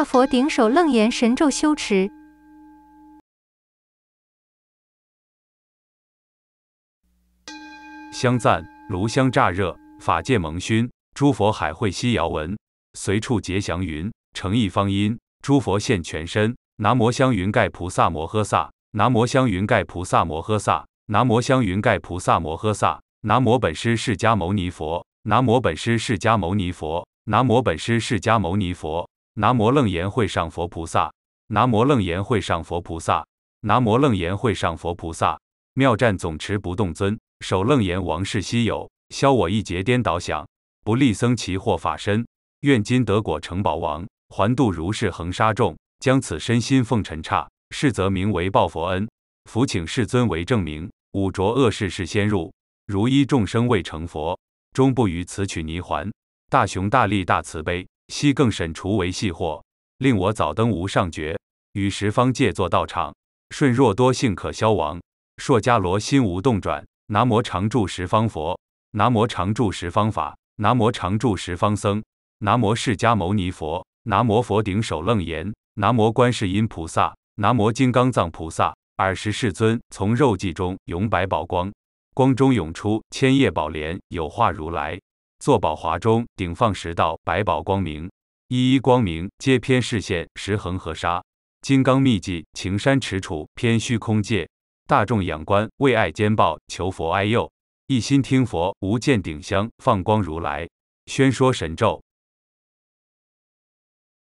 大佛顶首楞严神咒修持。香赞，炉香乍热，法界蒙熏，诸佛海会悉遥闻，随处结祥云，诚意方音，诸佛现全身。南无香云盖菩萨摩诃萨，南无香云盖菩萨摩诃萨，南无香云盖菩萨摩诃萨，南无本师释迦牟尼佛，南无本师释迦牟尼佛，南无本师释迦牟尼佛。南无楞严会上佛菩萨，南无楞严会上佛菩萨，南无楞严会上佛菩萨。妙战总持不动尊，守楞严王室稀有，消我一劫颠倒想，不利僧祇或法身。愿今得果成宝王，还度如是恒沙众，将此身心奉尘刹，是则名为报佛恩。福请世尊为证明，五浊恶世是先入，如一众生未成佛，终不于此取泥环。大雄大力大慈悲。悉更审除为细惑，令我早登无上觉，与十方界作道场。顺若多性可消亡，烁伽罗心无动转。南无常住十方佛，南无常住十方法，南无常住十方僧，南无释迦牟尼佛，南无佛顶首楞严，南无观世音菩萨，南无金刚藏菩萨。尔时世尊从肉髻中涌白宝光，光中涌出千叶宝莲，有化如来。坐宝华中，顶放十道百宝光明，一一光明皆偏视线十恒河沙。金刚秘迹，情山持杵偏虚空界。大众仰观，为爱兼报，求佛哀佑，一心听佛无间顶香放光如来宣说神咒。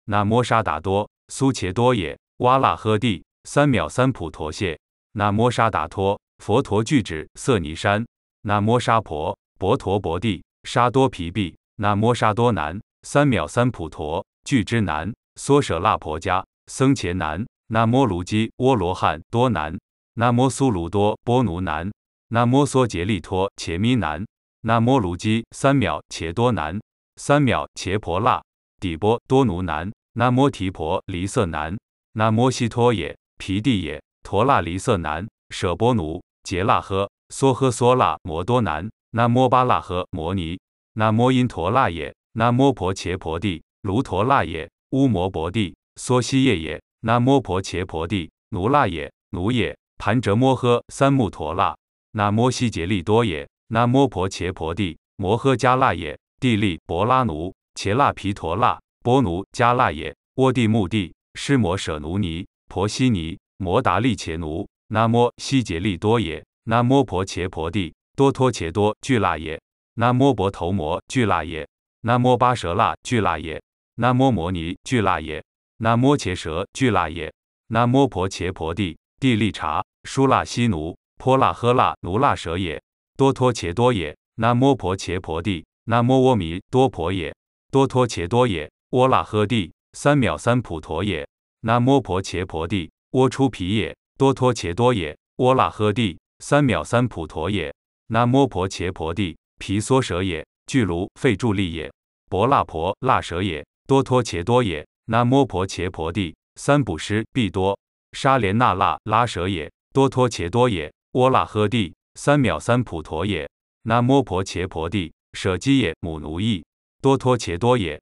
那摩沙达多苏茄多也哇啦诃地三藐三菩陀谢那摩沙达陀佛陀具止色尼山那摩沙婆婆陀婆地。沙多皮毗那摩沙多难三藐三菩陀，俱之难娑舍那婆迦僧伽难那摩卢基窝罗汉多难那摩苏卢多波奴南，那摩梭杰利托且弥南，那摩卢基三藐茄多难三藐茄婆腊底波多奴南，那摩提婆离色南，那摩悉陀也皮地也陀腊离色南，舍波奴杰腊诃梭诃梭腊摩多南，那摩巴腊诃摩尼。那摩因陀那也，那摩婆伽婆地卢陀那也，乌摩婆帝，梭悉夜也，那摩婆伽婆地卢那也，奴也盘折摩诃三木陀那，那摩悉杰利多也，那摩婆伽婆地摩诃迦那也，地利婆拉奴茄那皮陀那波奴迦那也，波地目帝，施摩舍奴尼婆悉尼摩达利切奴那摩悉杰利多也，那摩婆伽婆地多托切多俱那也。南摩婆头摩俱喇耶，南摩巴舌喇俱喇耶，南摩摩尼俱喇耶，南摩茄舌俱喇耶，南摩婆茄婆帝地利茶舒喇西奴泼喇喝喇奴喇舌耶多托茄多耶南摩婆茄婆帝南摩阿弥多婆耶多托茄多耶窝喇喝地三藐三菩陀也，那无婆茄婆地窝出皮也，多托茄多也，窝喇喝帝三藐三菩陀耶南摩婆茄婆帝。皮梭舍也，巨卢吠柱利也，伯腊婆腊舍也，多托茄多也，那摩婆茄婆地三补师必多，沙连那腊拉舍也，多托茄多也，窝腊诃地三藐三普陀也，那摩婆茄婆地舍基也母奴役，多托茄多也，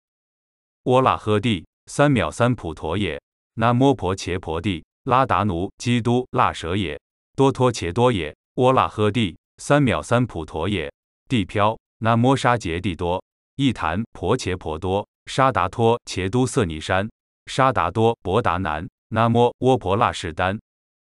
窝腊诃地三藐三普陀也，那摩婆茄婆地拉达奴基督腊舍也，多托茄多也，窝腊诃地三藐三普陀也。地飘，南摩沙杰地多，一坛婆茄婆多，沙达托茄都瑟尼山，沙达多博达南，南摩窝婆那士丹，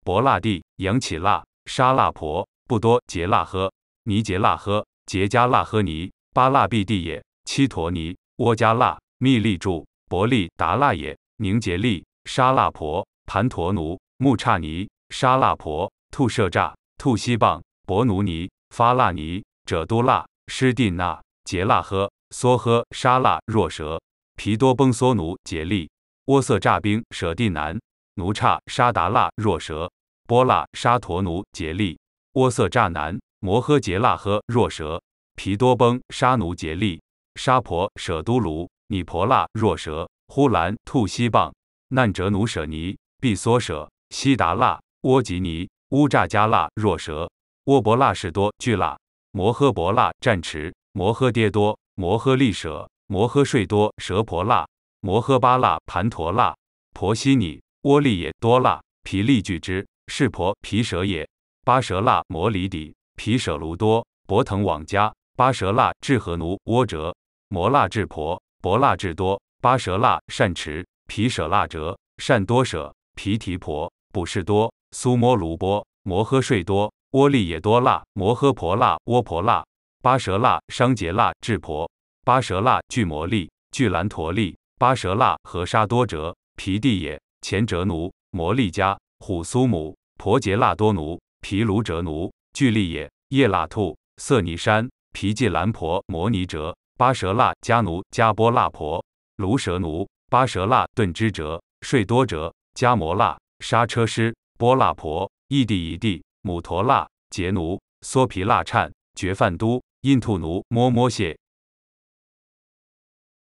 博那地扬起那，沙那婆不多杰那呵，尼杰那呵，杰加那呵尼，巴那毕地也，七陀尼窝加那，密利柱博利达那也，凝结利沙那婆，盘陀奴木刹尼沙那婆，兔舍炸，兔西棒，博奴尼发那尼。舍都腊施蒂那杰腊呵梭诃沙腊若舌、皮多崩梭奴杰利沃色扎冰舍蒂南奴刹、沙达腊若舌、波腊沙陀奴杰利沃色扎南摩诃杰腊呵若舌、皮多崩沙奴杰利沙婆舍都卢尼婆腊若舌、呼兰吐西棒难者奴舍尼毕梭舍悉达腊沃吉尼乌扎加腊若舌、沃伯腊士多巨腊。摩诃波那战持，摩诃爹多，摩诃利舍，摩诃睡多，舍婆辣，摩诃巴那，盘陀那，婆悉尼，窝利也多辣，毗利俱之，是婆毗舍也。巴舍那摩离底，皮舍卢多，博腾往家，巴舍那智和奴窝折，摩那智婆，博那智多，巴舍那善持，皮舍那折善多舍，皮提婆补士多，苏摩卢波，摩诃睡多。窝利也多腊摩诃婆腊窝婆腊巴蛇腊商羯腊智婆巴蛇腊俱摩利俱兰陀利巴蛇腊和沙多折皮地也前折奴摩利迦虎苏姆婆羯腊多奴皮卢折奴巨利也叶腊兔色尼山皮季兰婆摩尼折巴蛇腊迦奴迦波腊婆卢蛇奴巴蛇腊顿支折睡多折迦摩腊沙车师波腊婆异地一地。母陀腊杰奴梭皮腊颤觉饭都印兔奴摩摩谢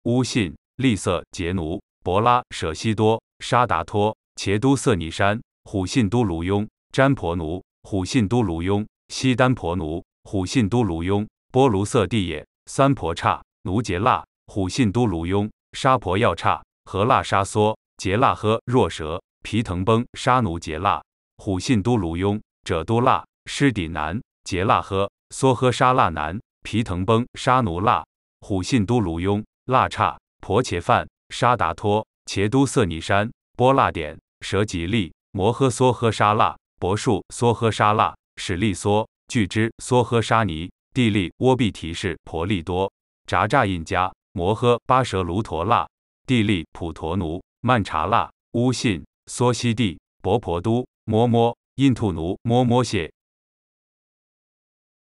乌信利色杰奴博拉舍西多沙达托茄都瑟尼山虎信都卢雍占婆奴虎信都卢雍西丹婆奴虎信都卢雍波卢瑟地也、三婆刹、奴杰腊虎信都卢雍沙婆要刹、何腊沙梭杰腊呵若蛇皮腾崩沙奴杰腊虎信都卢雍者都腊湿底南杰腊喝，梭诃沙腊南皮腾崩沙奴腊虎信都卢雍腊差婆伽饭沙达托茄都瑟尼山波腊点、舍吉利摩诃梭诃沙腊博树梭诃沙腊史利梭、巨支梭诃沙尼地利窝必提是婆利多扎扎印加摩诃巴舍卢陀腊地利普陀奴曼查腊乌信梭悉地博婆都摩摩。印兔奴摸摸蟹，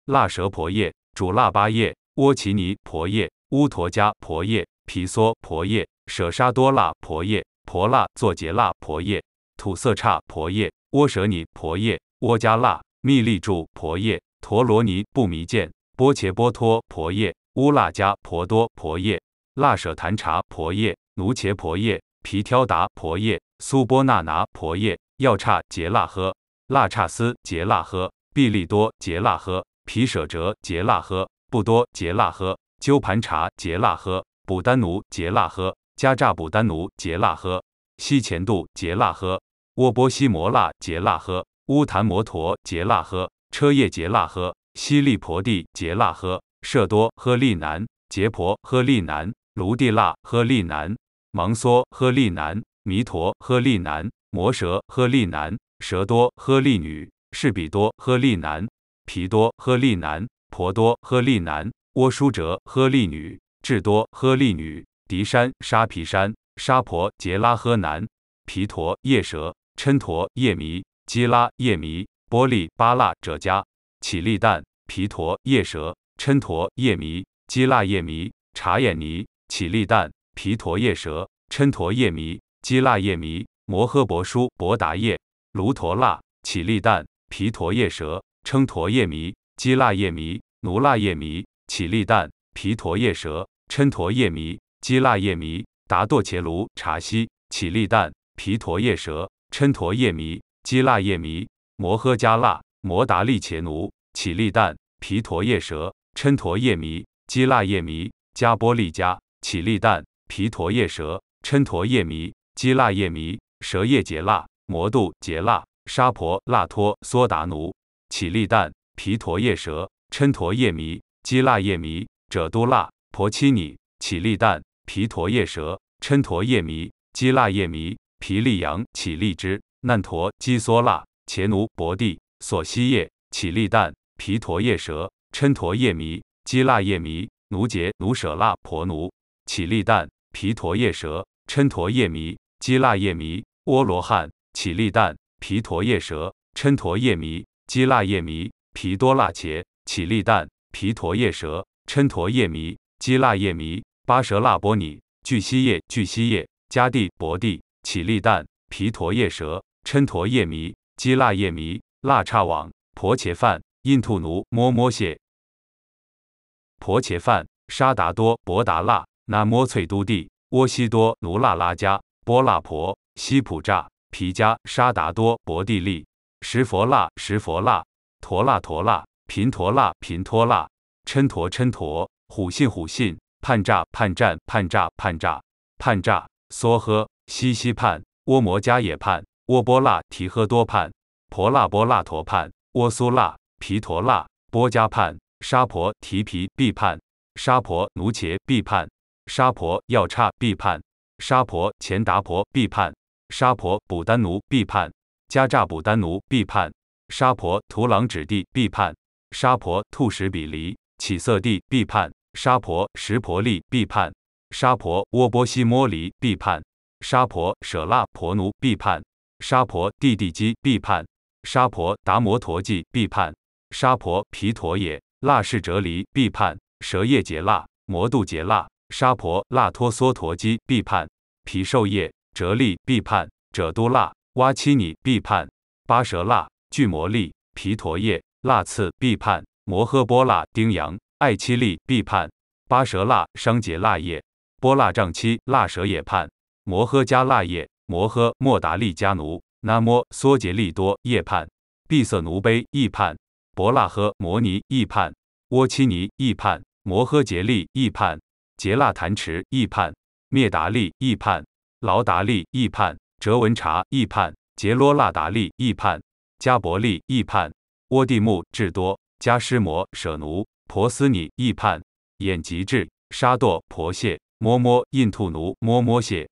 腊蛇婆叶，煮腊八叶，窝奇尼婆叶，乌陀加婆叶，皮梭婆叶，舍沙多腊婆叶，婆腊作杰腊婆叶，土色差婆叶，窝舍尼婆叶，窝加腊，密利柱婆叶，陀罗尼不迷见，波切波托婆叶，乌腊加婆多婆叶，腊舍檀茶婆叶，奴茄婆叶，皮挑达婆叶，苏波那拿婆叶，要差杰腊喝。腊差斯杰腊呵，毕利多杰腊呵，皮舍哲杰腊呵，布多杰腊呵，鸠盘查杰腊呵，补丹奴杰腊呵，加扎补丹奴杰腊呵，西前度杰腊呵，沃波西摩腊杰腊呵，乌檀摩陀杰腊呵，车叶杰腊呵，西利婆地杰腊呵，舍多呵利南，杰婆呵利南，卢地腊呵利南，芒梭呵利南，弥陀呵利南，摩蛇呵利南。蛇多喝利女，士比多喝利男，皮多喝利男，婆多喝利男，窝书哲喝利女，智多喝利女，迪山沙皮山沙婆杰拉喝男，皮陀叶蛇，嗔陀叶迷，基拉叶迷，波利巴腊者加，起利旦皮陀叶蛇，嗔陀叶迷，基拉叶迷，查眼尼，起利旦皮陀叶蛇，嗔陀叶迷，基拉叶迷，摩诃波舒博达叶。卢陀腊起立蛋皮陀叶蛇称陀叶迷鸡腊叶迷奴腊叶迷起立蛋皮陀叶蛇称陀叶迷鸡腊叶迷达剁茄炉、茶西起立蛋皮陀叶蛇称陀叶迷鸡腊叶迷摩诃迦腊摩达利茄奴起立蛋皮陀叶蛇称陀叶迷鸡腊叶迷加波利迦起立蛋皮陀叶蛇称陀叶迷鸡腊叶迷蛇叶结腊。摩度杰腊沙婆腊托梭达奴起力旦皮陀夜蛇嗔陀夜弥、基腊夜弥、者都腊婆七尼起力旦皮陀夜蛇嗔陀夜弥、基腊夜弥、皮利羊起力支、难陀基梭腊茄奴伯地索西叶起力旦皮陀夜蛇嗔陀夜弥、基腊夜弥、奴杰奴舍腊婆奴起力旦皮陀夜蛇嗔陀夜弥、基腊夜弥、波罗汉。起立！蛋皮陀叶蛇嗔陀叶迷鸡腊叶迷皮多腊茄起立！蛋皮陀叶蛇嗔陀叶迷鸡腊叶迷巴蛇腊波尼巨蜥叶巨蜥叶加地伯地起立！蛋皮陀叶蛇嗔陀叶迷鸡腊叶迷腊叉网、婆茄饭印土奴摩摩蟹婆茄饭沙达多博达腊纳摩翠都地窝西多奴腊拉加波辣婆西普扎。皮迦沙达多博地利十佛腊十佛腊陀腊陀腊频陀腊频陀腊嗔陀嗔陀虎信虎信盼诈盼战盼诈盼诈盼诈梭诃西西盼，窝摩迦也盼，窝波腊提诃多盼，婆腊波腊陀盼，窝苏腊皮陀腊波迦盼，沙婆提皮必盼，沙婆奴茄必盼，沙婆要差必判沙婆前达婆必判。沙婆补丹奴必判，加诈补丹奴必判，沙婆屠狼指地必判，沙婆兔食比离起色地必判，沙婆石婆利必判，沙婆窝波西摩离必判，沙婆舍腊婆奴必判，沙婆地地鸡必判，沙婆达摩陀记必判，沙婆毗陀也腊氏折离必判，蛇叶结腊摩度结腊沙婆腊托娑陀鸡必判，皮寿叶。折利必判，者都腊挖七尼必判，巴舌腊巨魔利皮陀叶腊次必判，摩诃波腊丁阳爱七利必判，巴舌腊伤结腊叶波腊胀七腊舌也判，摩诃迦腊叶摩诃莫达利迦奴南摩梭杰利多叶判，毕色奴悲亦判，波腊诃摩尼亦判，窝七尼亦判，摩诃杰利亦判，杰腊坛池亦判，灭达利亦判。劳达利易判，哲文查易判，杰罗纳达利易判，加伯利易判，沃蒂木智多，加施摩舍奴婆斯尼易判，眼吉智沙堕婆谢摸摸印兔奴摸摸谢，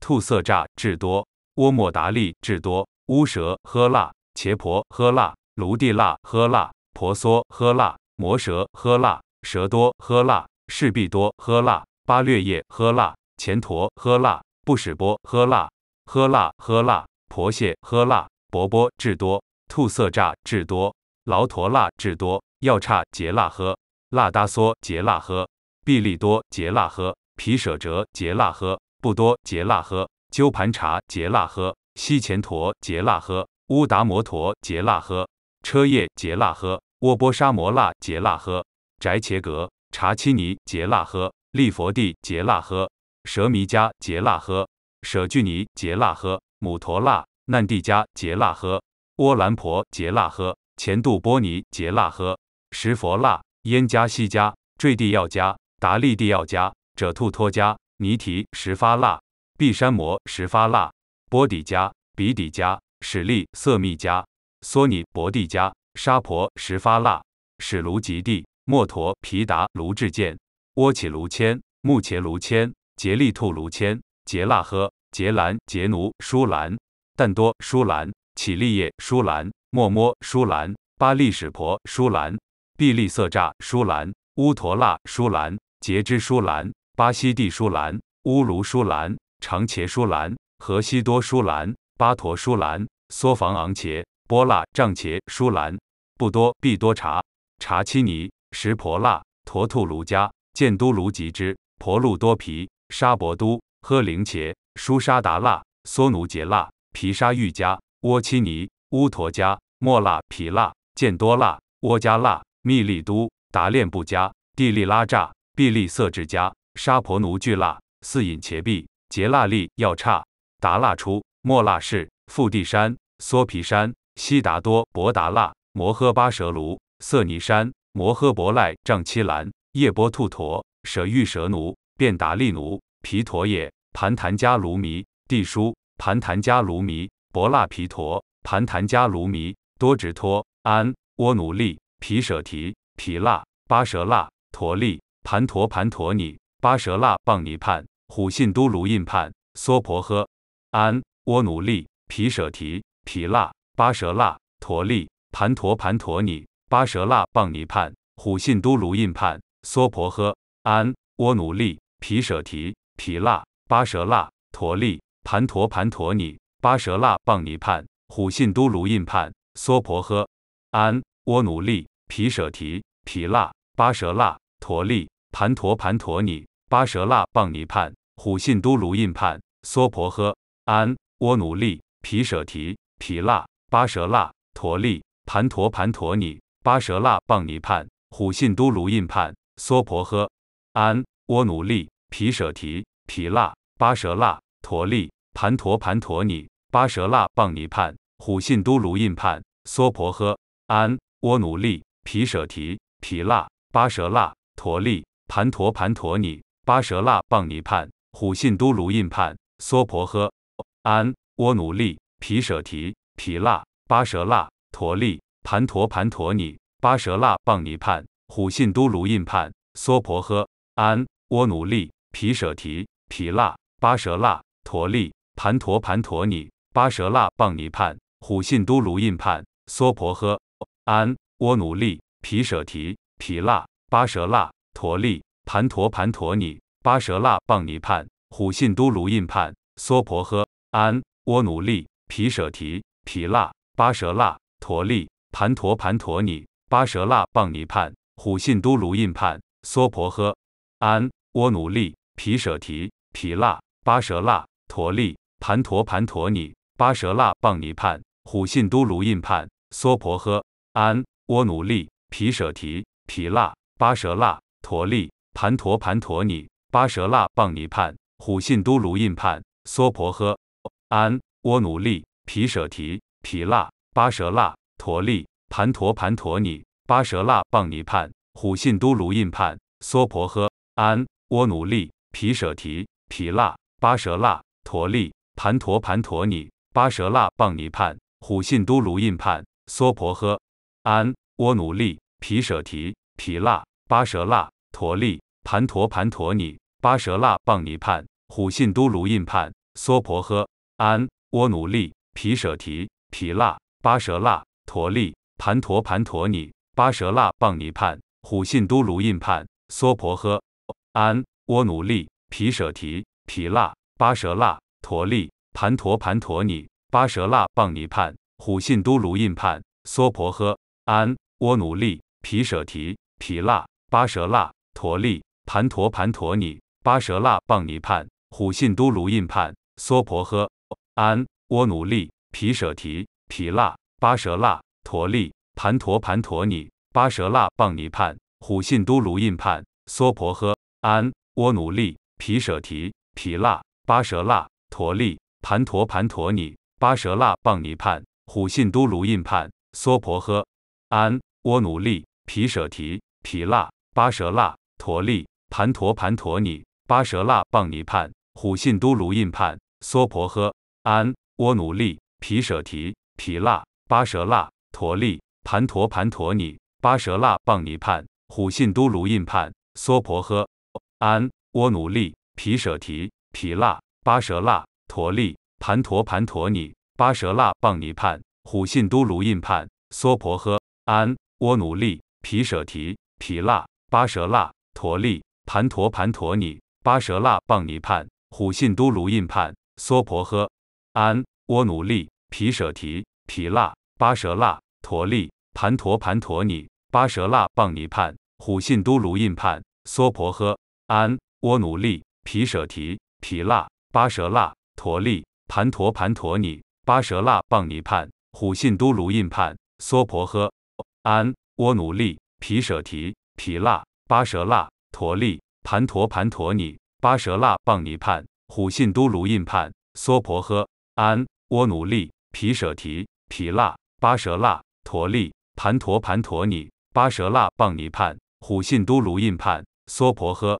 兔色乍智多沃莫达利智多乌蛇喝辣茄婆喝辣卢地辣喝辣婆娑喝辣魔蛇喝辣蛇多喝辣势必多喝辣八略叶喝辣。前陀喝辣，不使波喝辣，喝辣喝辣，婆谢喝辣，波波至多，吐色炸至多，劳陀辣至多，要差结辣喝，辣达梭结辣喝，臂力多结辣喝，皮舍哲结辣喝，不多结辣喝，鸠盘茶结辣喝，西前陀结辣喝，乌达摩陀结辣喝，车叶结辣喝，沃波沙摩辣结辣喝，宅茄格查七尼杰辣喝，利佛地杰辣喝。舍弥迦杰腊诃，舍俱尼杰腊诃，母陀腊难帝迦杰腊诃，窝兰婆杰腊诃，前度波尼杰腊诃，十佛腊烟迦悉迦坠地要迦达利地要迦者兔托迦尼提十发腊毕山摩十发腊波底迦比底迦史利色密迦梭尼伯底迦沙婆十发腊史卢吉地摩陀毗达卢智见，窝起卢千木茄卢千。杰利兔卢谦、杰腊呵杰兰杰奴舒兰旦多舒兰起立叶舒兰莫摸舒兰巴利史婆舒兰毕利色扎舒兰乌陀腊舒兰杰支舒兰巴西地舒兰乌卢舒兰长茄舒兰河西多舒兰巴陀舒兰梭房昂茄波腊丈茄舒兰布多毕多茶茶七尼石婆腊陀兔卢迦、建都卢吉支婆路多皮。沙伯都、喝灵茄、舒沙达腊、梭奴杰腊、皮沙玉加、窝奇尼、乌陀加、莫腊皮腊、见多腊、窝加腊、密利都、达练布加、地利拉扎、毕利色智加、沙婆奴巨腊、四引茄毕、杰腊利要差、达腊出、莫腊氏、富地山、梭皮山、悉达多、博达腊、摩诃巴蛇卢、色尼山、摩诃博赖、胀七兰、夜波兔陀、舍玉蛇奴。便达利奴皮陀也，盘檀迦卢弥地书，盘檀迦卢弥博腊皮陀，盘檀迦卢弥多只托安窝努利皮舍提皮腊巴舍腊陀利盘陀盘陀尼巴舍腊棒尼盼、虎信都卢印盼、娑婆诃安窝努利皮舍提皮腊巴舍腊陀利盘陀盘陀尼巴舍腊棒尼盼、虎信都卢印盼、娑婆诃安窝努利。皮舍提皮腊巴舍腊陀利盘陀盘陀尼巴舍腊棒尼盼、虎信都卢印叛娑婆诃安窝努利皮舍提皮腊巴舍腊陀利盘陀盘陀尼巴舍腊棒尼盼、虎信都卢印叛娑婆诃安窝努利皮舍提皮腊巴舍腊陀利盘陀盘陀尼巴舍腊棒尼盼、虎信都卢印叛娑婆诃安窝努利皮舍提皮腊巴舍腊陀利盘陀盘陀尼巴舍腊棒尼叛虎信都卢印盼、娑婆诃安窝努利皮舍提皮腊巴舍腊陀利盘陀盘陀尼巴舍腊棒尼叛虎信都卢印盼、娑婆诃安窝努利皮舍提皮腊巴舍腊陀利盘陀盘陀尼巴舍腊棒尼叛虎信都卢印盼、娑婆诃安窝努利皮舍提皮腊巴舍腊陀利盘陀盘陀尼巴舍腊棒尼叛虎信都卢印叛娑婆诃安窝努利皮舍提皮腊巴舍腊陀利盘陀盘陀尼巴舍腊棒尼叛虎信都卢印叛娑婆诃安窝努利皮舍提皮腊巴舍腊陀利盘陀盘陀尼巴舍腊棒尼叛虎信都卢印叛娑婆诃安窝努利皮舍提皮腊巴舍腊陀利盘陀盘陀尼巴舍腊棒尼叛虎信都卢印叛娑婆诃安窝努利皮舍提皮腊巴舍腊陀利盘陀盘陀尼巴舍腊棒尼叛虎信都卢印叛娑婆诃安窝努利皮舍提皮腊巴舍腊陀利盘陀盘陀尼巴舍腊棒尼叛虎信都卢印叛娑婆诃安窝努利皮舍提皮腊巴舍腊陀利盘陀盘陀尼巴舍腊棒尼盼、虎信都卢印盼、娑婆诃安窝努利皮舍提皮腊巴舍腊陀利盘陀盘陀尼巴舍腊棒尼盼、虎信都卢印盼、娑婆诃安窝努利皮舍提皮腊巴舍腊陀利盘陀盘陀尼巴舍腊棒尼盼、虎信都卢印盼、娑婆诃安窝努利皮舍提皮腊巴舍腊陀利盘陀盘陀尼巴舍腊棒尼判，虎信都卢印判。娑婆诃安窝努利皮舍提皮腊巴舍腊陀利盘陀盘陀尼巴舍腊棒尼判，虎信都卢印判。娑婆诃安窝努利皮舍提皮腊巴舍腊陀利盘陀盘陀尼巴舍腊棒尼判，虎信都卢印判。娑婆诃安窝努利皮舍提皮腊巴舍腊陀利盘陀盘陀尼巴舍腊棒尼判，虎信都卢印判。娑婆诃。安窝努利皮舍提皮腊巴舍腊陀利盘陀盘陀尼巴舍腊棒尼判，虎信都卢印判。娑婆诃。安窝努利皮舍提皮腊巴舍腊陀利盘陀盘陀尼巴舍腊棒尼判，虎信都卢印判。娑婆诃。安窝努利皮舍提皮腊巴舍腊陀利盘陀盘陀尼巴舍腊棒尼叛虎信都卢印叛娑婆诃安窝努利皮舍提皮腊巴舍腊陀利盘陀盘陀尼巴舍腊棒尼叛虎信都卢印叛娑婆诃安窝努利皮舍提皮腊巴舍腊陀利盘陀盘陀尼巴舍腊棒尼叛虎信都卢印叛娑婆诃安窝努利皮舍提皮腊巴舍腊陀利盘陀盘陀尼巴舍腊棒尼盼、虎信都卢印盼、娑婆诃。安窝努利皮舍提皮腊巴舍腊陀利盘陀盘陀尼巴舍腊棒尼盼、虎信都卢印盼、娑婆诃。安窝努利皮舍提皮腊巴舍腊陀利盘陀盘陀尼巴舍腊棒尼盼、虎信都卢印盼、娑婆诃。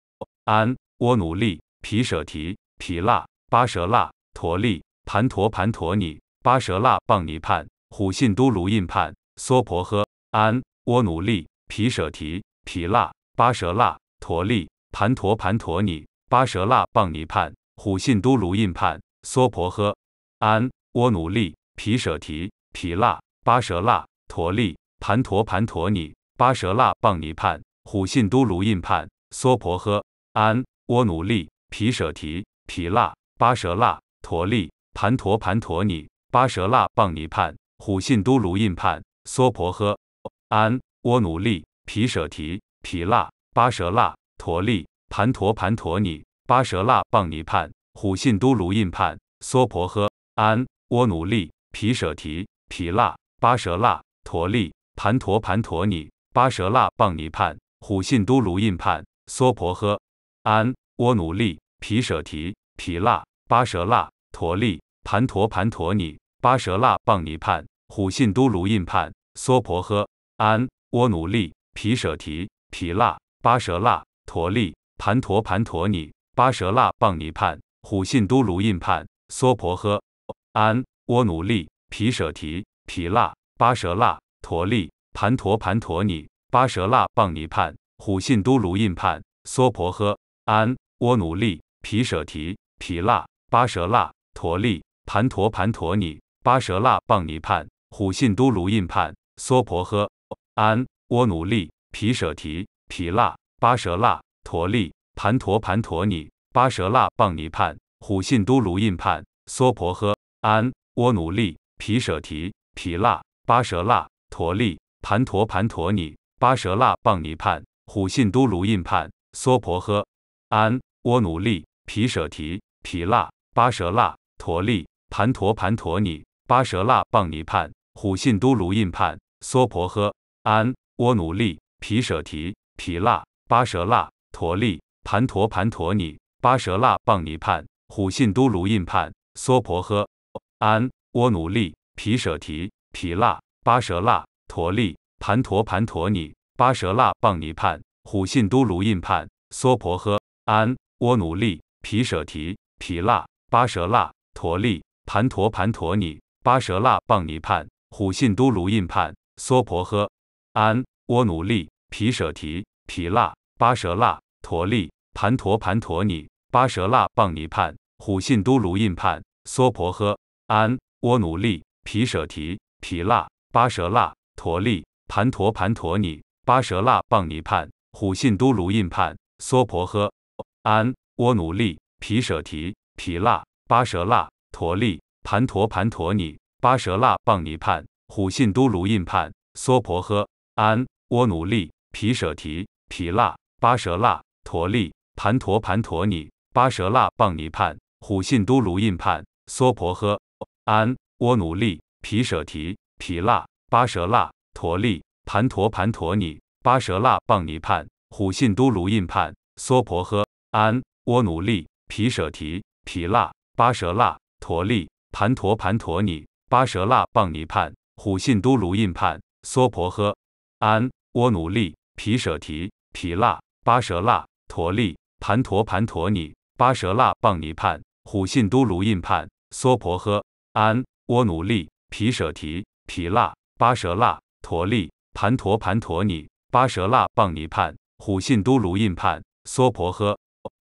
安窝努利皮舍提皮腊巴舍腊陀利盘陀盘陀尼巴舍腊棒尼叛虎信都卢印叛娑婆诃安窝努利皮舍提皮腊巴舍腊陀利盘陀盘陀尼巴舍腊棒尼叛虎信都卢印叛娑婆诃安窝努利皮舍提皮腊巴舍腊陀利盘陀盘陀尼巴舍腊棒尼叛虎信都卢印叛娑婆诃安窝努利皮舍提皮腊巴舍腊陀利盘陀盘陀尼巴舍腊棒尼盼、虎信都卢印盼、娑婆诃。安窝努利皮舍提皮腊巴舍腊陀利盘陀盘陀尼巴舍腊棒尼盼、虎信都卢印盼、娑婆诃。安窝努利皮舍提皮腊巴舍腊陀利盘陀盘陀尼巴舍腊棒尼盼、虎信都卢印盼、娑婆诃。安窝努利皮舍提皮腊巴舍腊陀利盘陀盘陀尼巴舍腊棒尼判，虎信都卢印判。娑婆诃安窝努利皮舍提皮腊巴舍腊陀利盘陀盘陀尼巴舍腊棒尼判，虎信都卢印判。娑婆诃安窝努利皮舍提皮腊巴舍腊陀利盘陀盘陀尼巴舍腊棒尼判，虎信都卢印判。娑婆诃安窝努利皮舍提皮腊巴舍腊陀利盘陀盘陀尼巴舍腊棒尼叛虎信都卢印叛娑婆诃。安窝努利皮舍提皮腊巴舍腊陀利盘陀盘陀尼巴舍腊棒尼叛虎信都卢印叛娑婆诃。安窝努利皮舍提皮腊巴舍腊陀利盘陀盘陀尼巴舍腊棒尼叛虎信都卢印叛娑婆诃。安窝努利皮舍提皮腊巴舍腊陀利盘陀盘陀尼巴舍腊棒尼判，虎信都卢印判。娑婆诃安窝努利皮舍提皮腊巴舍腊陀利盘陀盘陀尼巴舍腊棒尼判，虎信都卢印判。娑婆诃安窝努利皮舍提皮腊巴舍腊陀利盘陀盘陀尼巴舍腊棒尼判，虎信都卢印判。娑婆诃安窝努利皮舍提皮腊巴舍腊陀利盘陀盘陀尼巴舍腊棒尼叛虎信都卢印叛娑婆诃。安窝努利皮舍提皮腊巴舍腊陀利盘陀盘陀尼巴舍腊棒尼叛虎信都卢印叛娑婆诃。安窝努利皮舍提皮腊巴舍腊陀利盘陀盘陀尼巴舍腊棒尼叛虎信都卢印叛娑婆诃。安窝努利皮舍提皮腊巴舍腊陀利盘陀盘陀尼巴舍腊棒尼叛虎信都卢印叛娑婆诃安窝努利皮舍提皮腊巴舍腊陀利盘陀盘陀尼巴舍腊棒尼叛虎信都卢印叛娑婆诃安窝努利皮舍提皮腊巴舍腊陀利盘陀盘陀尼巴舍腊棒尼叛虎信都卢印叛娑婆诃安窝努利皮舍提皮腊巴舍腊陀利盘陀盘陀尼巴舍腊棒尼判，虎信都卢印判。娑婆诃。安窝努利皮舍提皮腊巴舍腊陀利盘陀盘陀尼巴舍腊棒尼判，虎信都卢印判。娑婆诃。安窝努利皮舍提皮腊巴舍腊陀利盘陀盘陀尼巴舍腊棒尼判，虎信都卢印判。娑婆诃。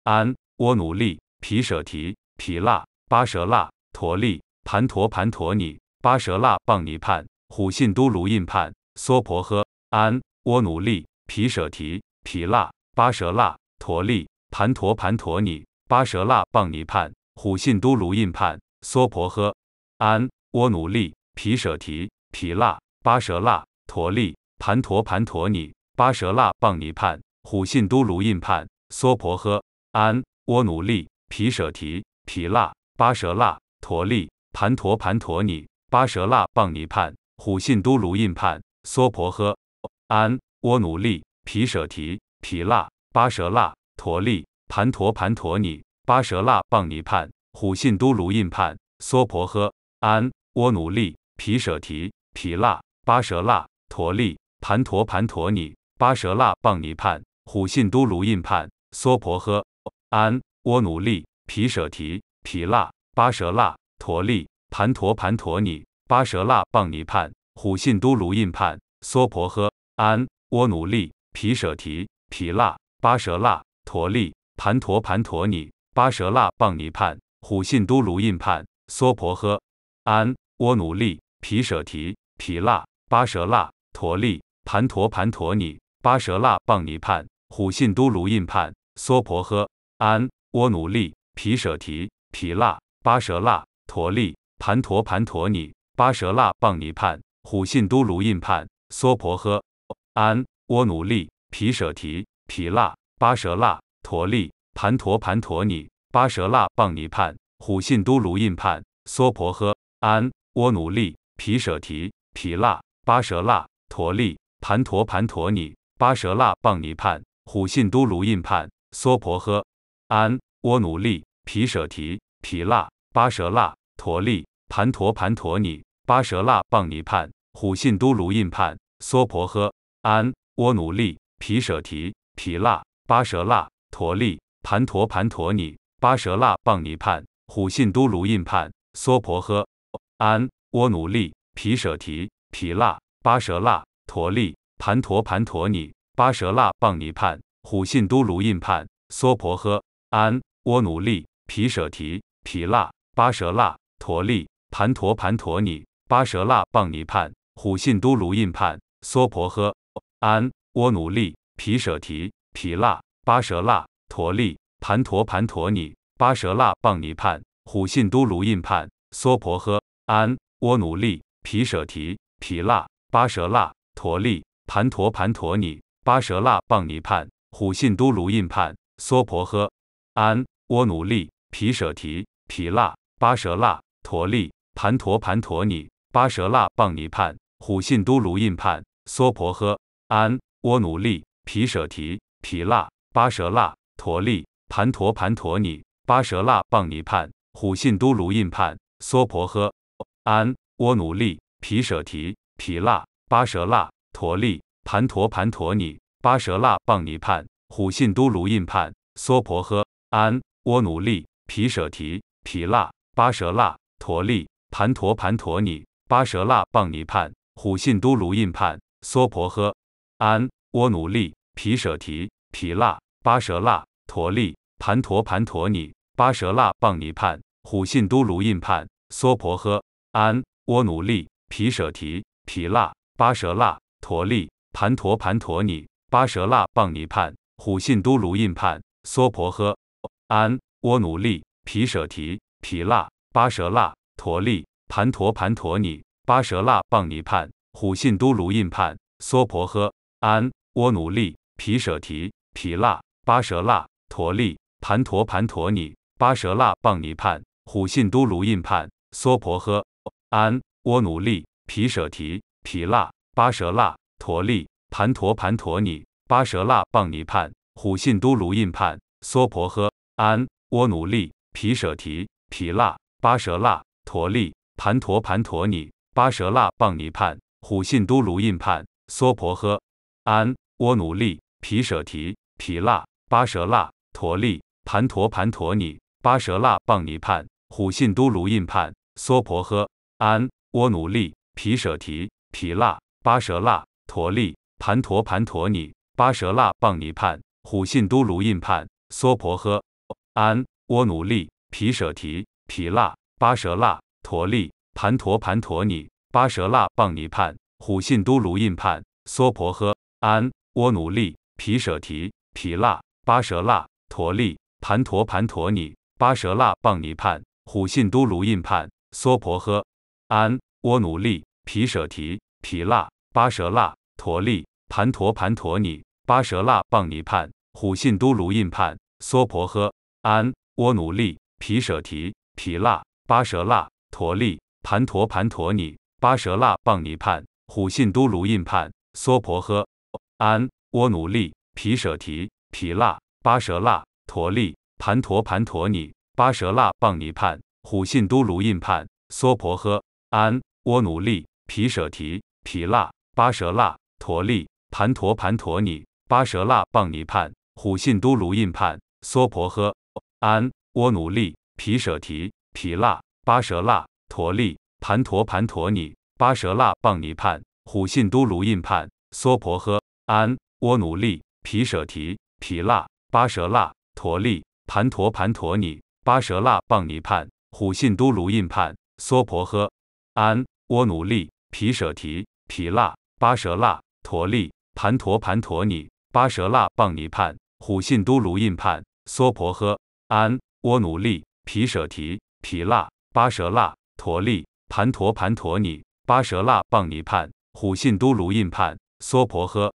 安窝努利皮舍提皮腊巴舍腊陀利盘陀盘陀尼巴舍腊棒尼判，虎信都卢印判。娑婆诃安窝努利皮舍提皮腊巴舍腊陀利盘陀盘陀尼巴舍腊棒尼判，虎信都卢印判。娑婆诃安窝努利皮舍提皮腊巴舍腊陀利盘陀盘陀尼巴舍腊棒尼判，虎信都卢印判。娑婆诃安窝努利皮舍提皮腊巴舍腊陀利盘陀盘陀尼巴舍腊棒尼盼、虎信都卢印盼、娑婆诃。安窝努利皮舍提皮腊巴舍腊陀利盘陀盘陀尼巴舍腊棒尼盼、虎信都卢印盼、娑婆诃。安窝努利皮舍提皮腊巴舍腊陀利盘陀盘陀尼巴舍腊棒尼盼、虎信都卢印盼、娑婆诃。安窝努利皮舍提皮腊巴舍腊陀利盘陀盘陀尼巴舍腊棒尼判，虎信都卢印判。娑婆诃安窝努利皮舍提皮腊巴舍腊陀利盘陀盘陀尼巴舍腊棒尼判，虎信都卢印判。娑婆诃安窝努利皮舍提皮腊巴舍腊陀利盘陀盘陀尼巴舍腊棒尼判，虎信都卢印判。娑婆诃安窝努利皮舍提皮腊巴舍腊陀利盘陀盘陀尼巴舍腊棒尼盼、虎信都卢印盼、娑婆诃。安窝努利皮舍提皮腊巴舍腊陀利盘陀盘陀尼巴舍腊棒尼盼、虎信都卢印盼、娑婆诃。安窝努利皮舍提皮腊巴舍腊陀利盘陀盘陀尼巴舍腊棒尼盼、虎信都卢印盼、娑婆诃。安窝努利皮舍提皮腊巴舍腊陀利盘陀盘陀尼巴舍腊棒尼判，虎信都卢印判。娑婆诃安窝努利皮舍提皮腊巴舍腊陀利盘陀盘陀尼巴舍腊棒尼判，虎信都卢印判。娑婆诃安窝努利皮舍提皮腊巴舍腊陀利盘陀盘陀尼巴舍腊棒尼判，虎信都卢印判。娑婆诃安窝努利皮舍提皮腊巴舍腊陀利盘陀盘陀尼巴舍腊棒尼判，虎信都卢印判。娑婆诃。安窝努利皮舍提皮腊巴舍腊陀利盘陀盘陀尼巴舍腊棒尼判，虎信都卢印判。娑婆诃。安窝努利皮舍提皮腊巴舍腊陀利盘陀盘陀尼巴舍腊棒尼判，虎信都卢印判。娑婆诃。安窝努利皮舍提皮腊巴舍腊陀利盘陀盘陀尼巴舍腊棒尼判，虎信都卢印判。娑婆诃安窝努利皮舍提皮腊巴舍腊陀利盘陀盘陀尼巴舍腊棒尼判，虎信都卢印判。娑婆诃安窝努利皮舍提皮腊巴舍腊陀利盘陀盘陀尼巴舍腊棒尼判，虎信都卢印判。娑婆诃安窝努利皮舍提皮腊巴舍腊陀利盘陀盘陀尼巴舍腊棒尼盼、虎信都卢印盼、娑婆诃。安窝努利皮舍提皮腊巴舍腊陀利盘陀盘陀尼巴舍腊棒尼盼、虎信都卢印盼、娑婆诃。安窝努利皮舍提皮腊巴舍腊陀利盘陀盘陀尼巴舍腊棒尼盼、虎信都卢印盼。娑婆诃。安窝努利皮舍提皮腊巴舍腊陀利盘陀盘陀尼巴舍腊棒尼判，虎信都卢印判。娑婆诃安窝努利皮舍提皮腊巴舍腊陀利盘陀盘陀尼巴舍腊棒尼判，虎信都卢印判。娑婆诃安窝努利皮舍提皮腊巴舍腊陀利盘陀盘陀尼巴舍腊棒尼判，虎信都卢印判。娑婆诃安窝努利皮舍提皮腊巴舍腊陀利盘陀盘陀尼巴舍腊棒尼判，虎信都卢印判。娑婆诃。安窝努利皮舍提皮腊巴舍腊陀利盘陀盘陀尼巴舍腊棒尼判，虎信都卢印判。娑婆诃。安窝努利皮舍提皮腊巴舍腊陀利盘陀盘陀尼巴舍腊棒尼判，虎信都卢印判。娑婆诃。安窝努利皮舍提皮腊巴舍腊陀利盘陀盘陀尼巴舍腊棒尼判。虎信都卢印判。娑婆诃安窝努利皮舍提皮腊巴舍腊陀利盘陀盘陀尼巴舍腊棒尼判。虎信都卢印判。娑婆诃安窝努利皮舍提皮腊巴舍腊陀利盘陀盘陀尼巴舍腊棒尼判。虎信都卢印判。娑婆诃安窝努利皮舍提皮腊巴舍腊陀利盘陀盘陀尼巴舍腊棒尼盼、虎信都卢印盼、娑婆诃。安窝努利皮舍提皮腊巴舍腊陀利盘陀盘陀尼巴舍腊棒尼盼、虎信都卢印盼、娑婆诃。安窝努利皮舍提皮腊巴舍腊陀利盘陀盘陀尼巴舍腊棒尼盼、虎信都卢印盼、娑婆诃。安窝努利皮舍提皮腊巴舍腊陀利盘陀盘陀尼巴舍腊棒尼叛虎信都卢印叛娑婆诃安窝努利皮舍提皮腊巴舍腊陀利盘陀盘陀尼巴舍腊棒尼叛虎信都卢印叛娑婆诃安窝努利皮舍提皮腊巴舍腊陀利盘陀盘陀尼巴舍腊棒尼叛虎信都卢印叛娑婆诃安窝努利皮舍提皮腊巴舍腊陀利盘陀盘陀尼巴舍腊棒尼盼、虎信都卢印盼、娑婆诃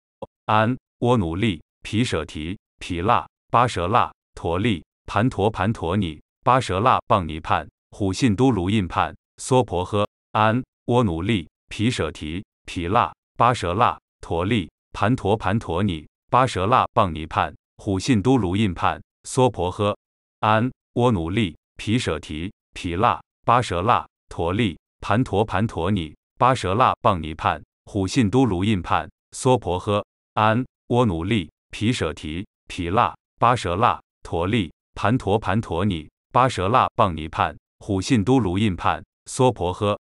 安窝努利皮舍提皮腊巴舍腊陀利盘陀盘陀尼巴舍腊棒尼盼、虎信都卢印盼、娑婆诃安窝努利皮舍提皮腊巴舍腊陀利盘陀盘陀尼巴舍腊棒尼盼、虎信都卢印盼、娑婆诃安窝努利皮舍提皮腊巴舍腊陀利盘陀盘陀尼巴舍腊棒尼盼、虎信都卢印盼、娑婆诃安窝努利皮舍提皮腊巴舍腊陀利盘陀盘陀尼巴舍腊棒尼盼、虎信都卢印盼、娑婆诃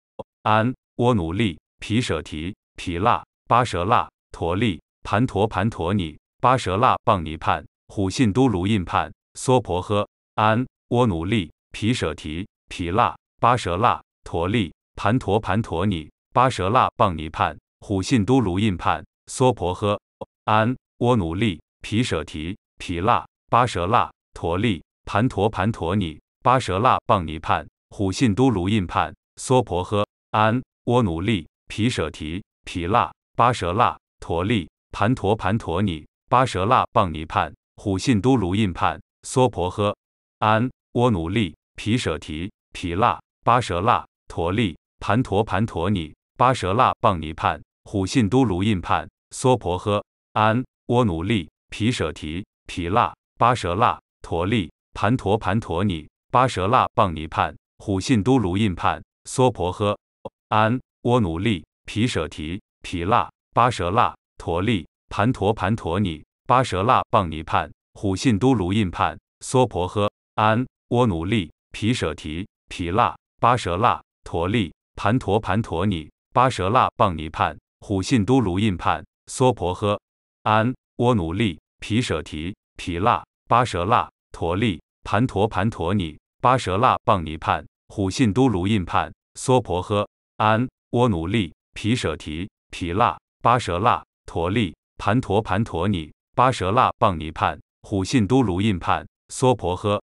安窝努利皮舍提皮腊巴舍腊陀利盘陀盘陀尼巴舍腊棒尼盼、虎信都卢印盼、娑婆诃安窝努利皮舍提皮腊巴舍腊陀利盘陀盘陀尼巴舍腊棒尼叛虎信都卢印叛娑婆诃。安窝努利皮舍提皮腊巴舍腊陀利盘陀盘陀尼巴舍腊棒尼叛虎信都卢印叛娑婆诃。安窝努利皮舍提皮腊巴舍腊陀利盘陀盘陀尼巴舍腊棒尼叛虎信都卢印叛娑婆诃。安窝努利皮舍提皮腊巴舍腊陀利盘陀盘陀尼巴舍腊棒尼叛虎信都卢印叛娑婆诃安窝努利皮舍提皮腊巴舍腊陀利盘陀盘陀尼巴舍腊棒尼叛虎信都卢印叛娑婆诃安窝努利皮舍提皮腊巴舍腊陀利盘陀盘陀尼巴舍腊棒尼叛虎信都卢印叛娑婆诃安窝努利皮舍提皮腊巴舍腊陀利盘陀盘陀尼巴舍腊棒尼判，虎信都卢印判。娑婆诃。安窝努利皮舍提皮腊巴舍腊陀利盘陀盘陀尼巴舍腊棒尼判，虎信都卢印判。娑婆诃。安窝努利皮舍提皮腊巴舍腊陀利盘陀盘陀尼巴舍腊棒尼判，虎信都卢印判。娑婆诃。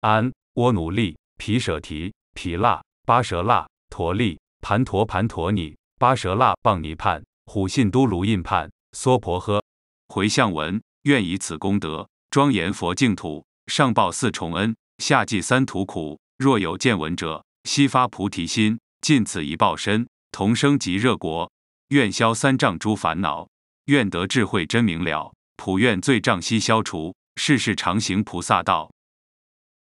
安我努利皮舍提毗腊巴舍腊陀利盘陀盘陀尼巴舍腊棒尼盼虎信都卢印盼娑婆诃。回向文：愿以此功德，庄严佛净土，上报四重恩，下济三途苦。若有见闻者，悉发菩提心，尽此一报身，同生极乐国。愿消三障诸烦恼，愿得智慧真明了，普愿罪障悉消除，世世常行菩萨道。